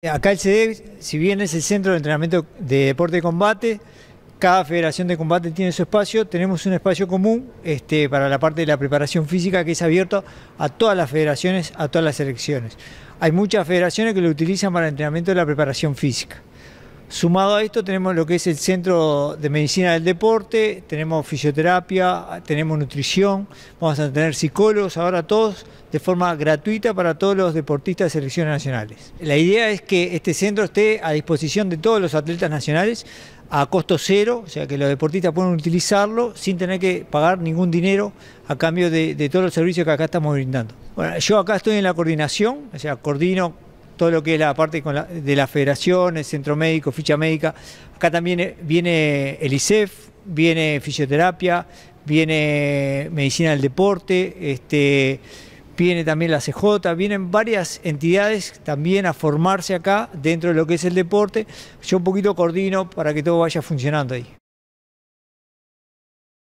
Eh, acá el CDE, si bien es el centro de entrenamiento de deporte de combate, cada federación de combate tiene su espacio, tenemos un espacio común este, para la parte de la preparación física que es abierto a todas las federaciones, a todas las selecciones. Hay muchas federaciones que lo utilizan para el entrenamiento de la preparación física. Sumado a esto tenemos lo que es el Centro de Medicina del Deporte, tenemos fisioterapia, tenemos nutrición, vamos a tener psicólogos ahora todos de forma gratuita para todos los deportistas de selecciones nacionales. La idea es que este centro esté a disposición de todos los atletas nacionales a costo cero, o sea que los deportistas puedan utilizarlo sin tener que pagar ningún dinero a cambio de, de todos los servicios que acá estamos brindando. Bueno, yo acá estoy en la coordinación, o sea, coordino todo lo que es la parte de la federación, el centro médico, ficha médica. Acá también eh, viene el ISEF, viene fisioterapia, viene medicina del deporte, este, viene también la CJ, vienen varias entidades también a formarse acá dentro de lo que es el deporte. Yo un poquito coordino para que todo vaya funcionando ahí.